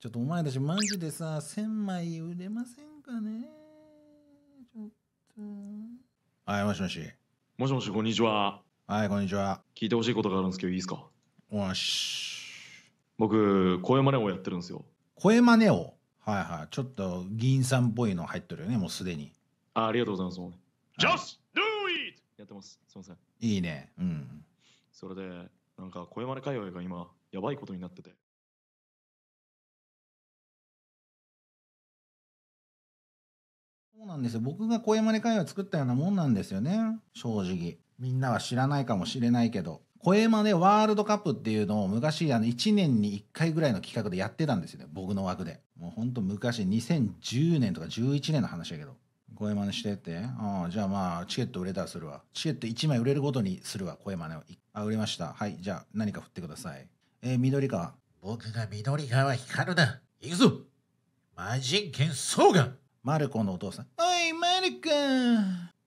ちょっとお前たちマジでさ、1000枚売れませんかねちょっと。はい、もしもし。もしもし、こんにちは。はい、こんにちは。聞いてほしいことがあるんですけど、いいですかよし。僕、声真似をやってるんですよ。声真似をはいはい。ちょっと議員さんっぽいの入ってるよね、もうすでに。あありがとうございます。もはい、Just do it! やってます。すいません。いいね。うん。それで、なんか声真似界隈が今、やばいことになってて。そうなんですよ僕が声真似会話作ったようなもんなんですよね正直みんなは知らないかもしれないけど声真似ワールドカップっていうのを昔あの1年に1回ぐらいの企画でやってたんですよね僕の枠でもうほんと昔2010年とか11年の話やけど声真似してってああじゃあまあチケット売れたらするわチケット1枚売れるごとにするわ声真似をあ売れましたはいじゃあ何か振ってくださいえー、緑川僕が緑川光だ行くぞ魔人剣総眼マルコのお父さん。おい、マルコ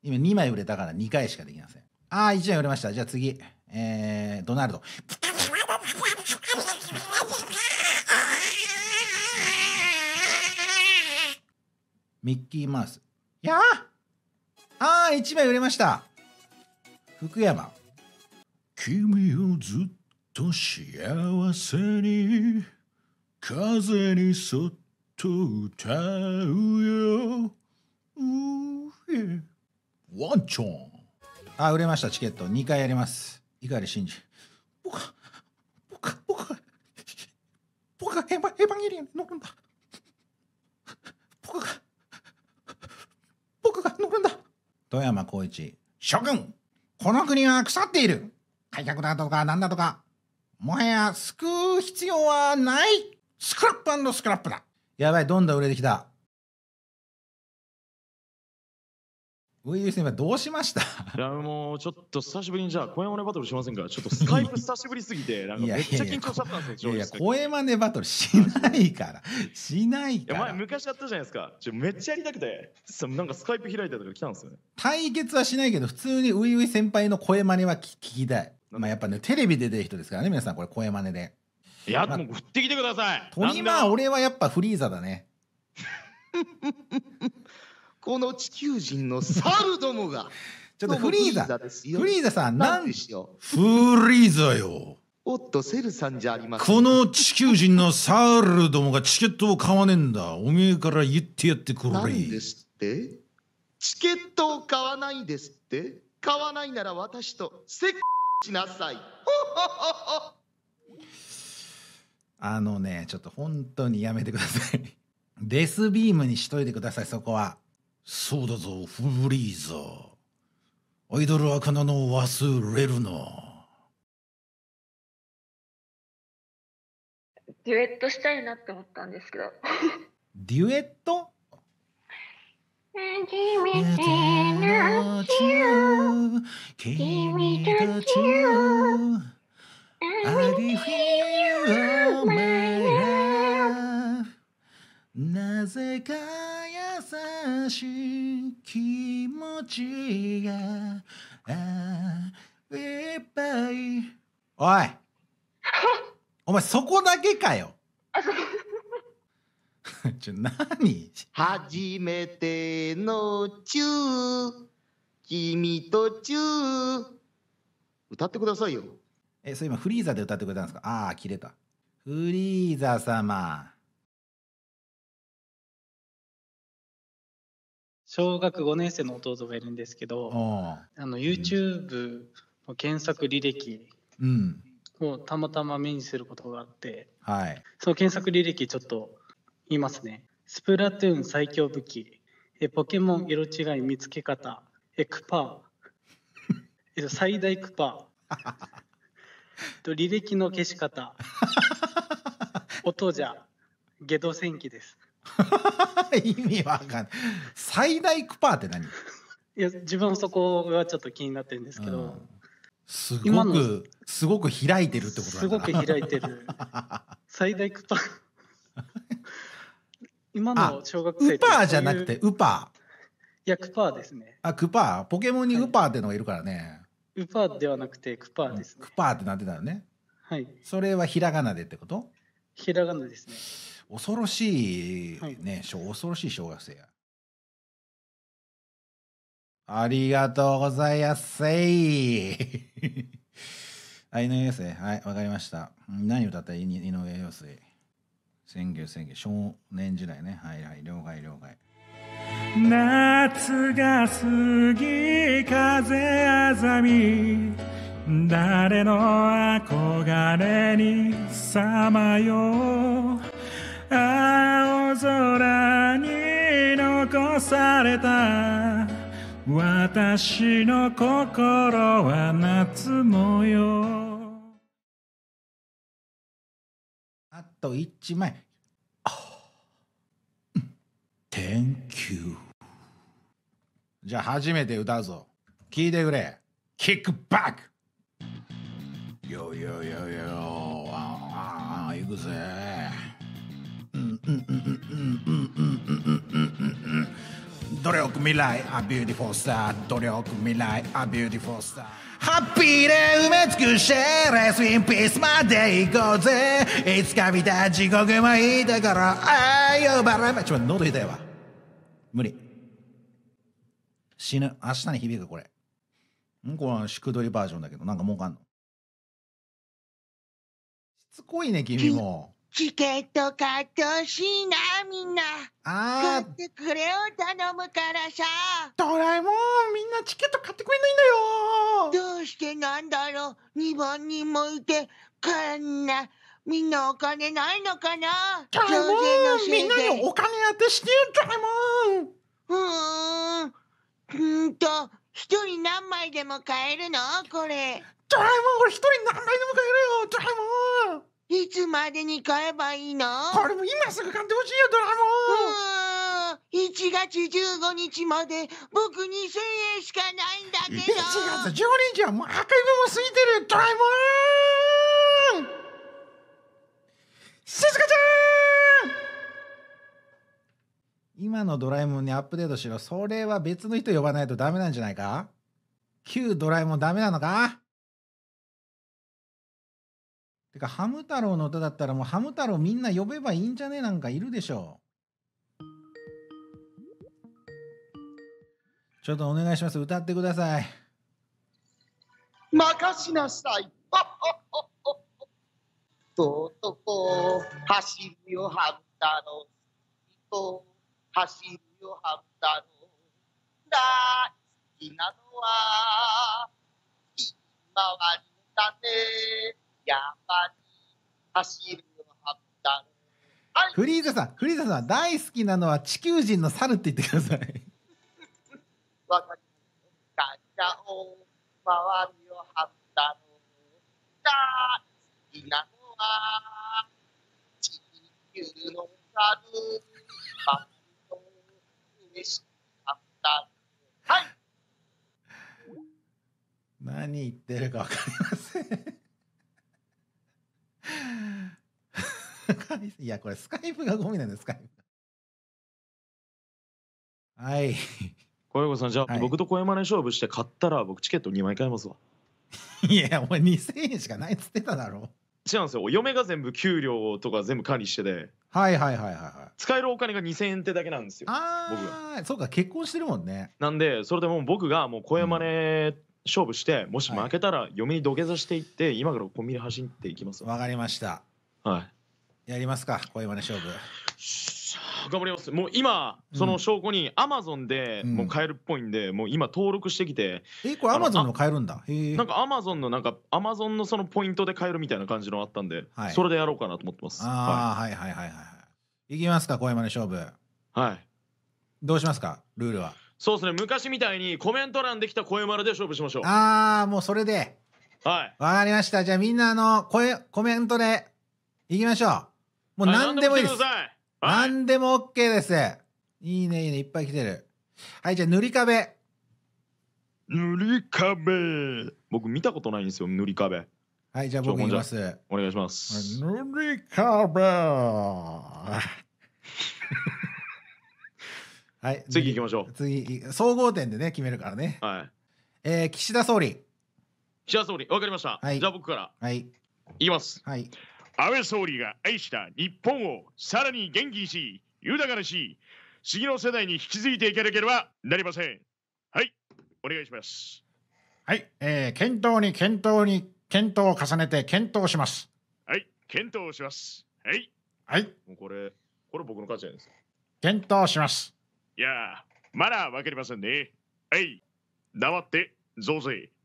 今2枚売れたから2回しかできません。あー、1枚売れました。じゃあ次。えー、ドナルド。ミッキーマウス。いやああー、1枚売れました。福山。君をずっと幸せに、風にそっと歌ワンチョン。あ、売れました、チケット。2回やります。碇シンじ。僕は、僕は、僕は、僕はエヴァエヴァンゲリオンに乗るんだ。僕が、僕が乗るんだ。富山浩一。諸君この国は腐っている改革だとか何だとかもはや救う必要はないスクラップスクラップだやばい、どんどん売れてきた。ウイルス今どうしました いやもうちょっと久しぶりにじゃあ声真似バトルしませんかちょっとスカイプ久しぶりすぎて なんかめっちゃ緊張しちゃったんですよいやいや声真似バトルしないからしないから前昔やったじゃないですかちょめっちゃやりたくてなんかスカイプ開いた時来たんですよね対決はしないけど普通にウイウイ先輩の声真似は聞きたいまあやっぱねテレビで出る人ですからね皆さんこれ声真似でいや、もう振ってきてください。トニマ俺はやっぱフリーザだね。この地球人のサルどもが。ちょっとフリーザ。フリーザさん、なんでしよフリーザよ。おっと、セルさんじゃありません。この地球人のサールどもがチケットを買わねえんだ。おめえから言ってやってくれ。なですってチケットを買わないですって買わないなら私とセックしなさい。ほほほ。あのね、ちょっと本当にやめてください。デスビームにしといてください、そこは。そうだぞ、フリーザー。アイドルはかなの忘れるな。デュエットしたいなって思ったんですけど。デュエット君たちの君たち I feel my love なぜか優しい気持ちがいっぱいおい お前そこだけかよ ちょ何初めてのチュー君とチュー歌ってくださいよえ、それ今フリーザで歌ってくれたんですかああ、切れた。フリーザ様。小学5年生の弟がいるんですけど、あの YouTube の検索履歴をたまたま目にすることがあって、うん、はい、その検索履歴ちょっと言いますね。スプラトゥーン最強武器、えポケモン色違い見つけ方、えクパー、最大クパー。と履歴の消し方音じゃ下道戦記です意味わかんない最大クパーって何いや自分そこはちょっと気になってるんですけど、うん、すごくすごく開いてるってことすごく開いてる 最大クパー 今の小学生ウパーじゃなくてウパーいやクパーですねあクパーポケモンにウパーってのがいるからね、はいウパーではなくてクパーですね、うん、クパーってなってたよねはいそれはひらがなでってことひらがなですね恐ろしいね、はい、恐ろしい小学生やありがとうございますい あ、井上陽水。はい、わかりました。何歌った井上陽水。千牛千牛、少年時代ね。はいはい、了解了解。夏が過ぎ風あざみ誰の憧れにさまよう青空に残された私の心は夏模様あと1枚 you. じゃあ初めて歌うぞ。聞いてくれ。キックバック !Yo, yo, yo, ああ、行くぜ。努力未来あ、beautiful star 努力未来あ、beautiful star ハッピーで埋め尽くしてレスインピースまで行こうぜいつか見た地獄もいいだからああ呼ばれまちょっと喉痛いわ無理。死ぬ。明日に響く、これ。んこれ、しくどりバージョンだけど、なんかもうかんのしつこいね、君も。チケット買ってほしいな、みんな。ああ。買ってくれを頼むからさ。ドラえもん、みんなチケット買ってくれないんだよ。どうしてなんだろう。日本にもいて、こんなみんなお金ないのかなドラえもんみんなにお金当てしてよドラえもんうーんうーんと一人何枚でも買えるのこれドラえもんこれ一人何枚でも買えるよドラえもんいつまでに買えばいいのこれも今すぐ買ってほしいよドラえもん1月15日まで僕2000円しかないんだけど1月15日はもう赤い部も過ぎてるドラえもん静香ちゃん今のドラえもんにアップデートしろ。それは別の人呼ばないとダメなんじゃないか旧ドラえもんダメなのかてか、ハム太郎の歌だったらもうハム太郎みんな呼べばいいんじゃねえなんかいるでしょう。ちょっとお願いします。歌ってください。任しなさい。と男走るよハンタの走るよハンタの大好きなのはひまわりの種山に走るよハンタのフリーザさん、フリーザさん、大好きなのは地球人の猿って言ってください。わかりガチャを回りを張ったの。地球のバしかったはい何言ってるかわかりませんいやこれスカイプがゴミなんですかはい小山さんじゃあ、はい、僕と小山で勝負して買ったら僕チケット2枚買いますわいやお前2000円しかないっつってただろ違うんですよ嫁が全部給料とか全部管理しててはいはいはいはい使えるお金が2000円ってだけなんですよああそうか結婚してるもんねなんでそれでもう僕がもう声真似勝負して、もし負けたら嫁に土下座していって、今からコンビニ走っていきますわかりましたはいやりますか声真似勝負 頑張りますもう今その証拠にアマゾンでもう買えるっぽいんで、もう今登録してきてえこれアマゾンの買えるんだなんかアマゾンのなんかアマゾンのそのポイントで買えるみたいな感じのあったんで、はい、それでやろうかなと思ってますああ、はい、はいはいはいはいいきますか小山の勝負はいどうしますかルールはそうですね昔みたいにコメント欄できた声丸で勝負しましょうああもうそれではいわかりましたじゃあみんなあの声コメントでいきましょうもう何でもいいです、はい何でも OK です。いいね、いいね、いっぱい来てる。はい、じゃあ、塗り壁。塗り壁。僕見たことないんですよ、塗り壁。はい、じゃあ僕いきます。お願いします。塗り壁。はい、次行きましょう。次、総合点でね、決めるからね。はい。えー、岸田総理。岸田総理、わかりました。はい、じゃあ僕から。はい。いきます。はい。安倍総理が愛した日本をさらに元気にし豊かなし次の世代に引き継いでいかなければなりませんはいお願いしますはい、えー、検討に検討に検討を重ねて検討しますはい検討しますはいはいこれこれ僕の価値です検討しますいやまだわかりませんねはい黙って増税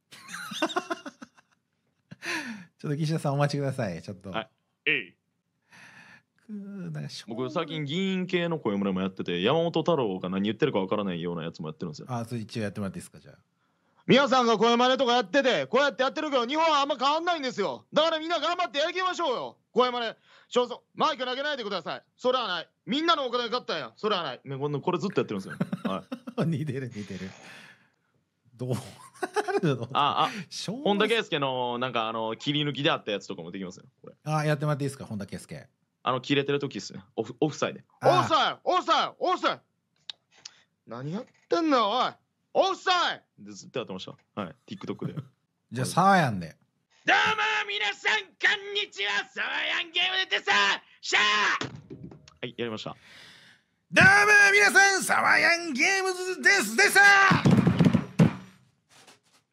ちょっと岸田さんお待ちください。ちょっと。はいえい僕最近議員系の声ももやってて山本太郎が何言ってるかわからないようなやつもやってるんですよあそれ一応やってもらっていいですかじゃあ皆さんが声真似とかやっててこうやってやってるけど日本はあんま変わんないんですよだからみんな頑張ってやりましょうよ声真似少々マイク投げないでくださいそれはないみんなのお金が勝ったんやそれはない、ね、これずっとやってるんですよ、はい、似てる似てるどうあ、あ、本田圭佑の、なんか、あの、切り抜きであったやつとかもできますよ。これあ、やってもらっていいですか、本田圭佑。あの、切れてる時ですね。オフ、オフサイで。オフサイオフサイオフサイ何やってんの、おい。オフサイで、ずっとやってました。はい、TikTok で。じゃあ、サワヤンで。どうも、皆さん、こんにちは。サワヤンゲームでさ。しゃあ。はい、やりました。どうも、皆さん、サーヤンゲームズです。でさ。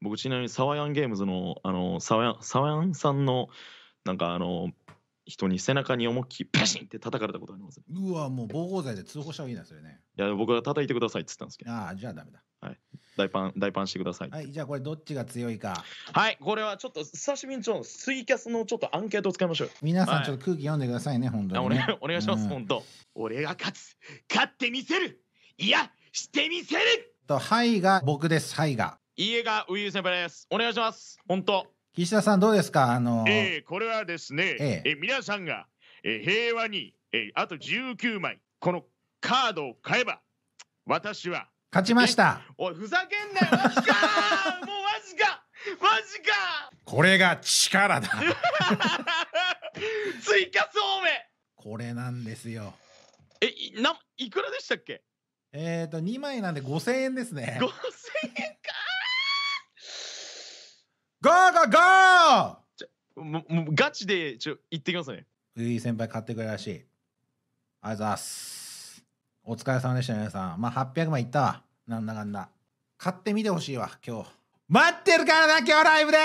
僕ちなみにサワヤンゲームズのあのサワヤンサワヤンさんのなんかあの人に背中に思いっきりパシンって叩かれたことあります、ね、うわもう暴行罪で通報した方がいいなそれねいや僕が叩いてくださいって言ったんですけどああじゃあダメだはい大パン大パンしてくださいはいじゃあこれどっちが強いかはいこれはちょっと久しぶりにちょスイキャスのちょっとアンケートを使いましょう皆さんちょっと空気読んでくださいね、はい、本当に、ね、お願いします、うん、本当俺が勝つ勝ってみせるいやしてみせるとはいが僕ですはいが家がウイ先輩です。お願いします。本当。岸田さんどうですか。あのー、えー、これはですね、えー、えー、皆さんが、えー、平和に、えー、あと19枚このカードを買えば私は勝ちました。おいふざけんなよ。マジか。もうマジか。マジか。これが力だ。追加そめこれなんですよ。え、な、いくらでしたっけ。えっ、ー、と、二枚なんで五千円ですね。五千円。ゴーゴーゴーももうガチでちょ行ってきますね冬井先輩買ってくれるらしい。ありがとうございます。お疲れ様でした、皆さん。まあ、800枚いったわ。なんだかんだ。買ってみてほしいわ、今日。待ってるからな、今日ライブで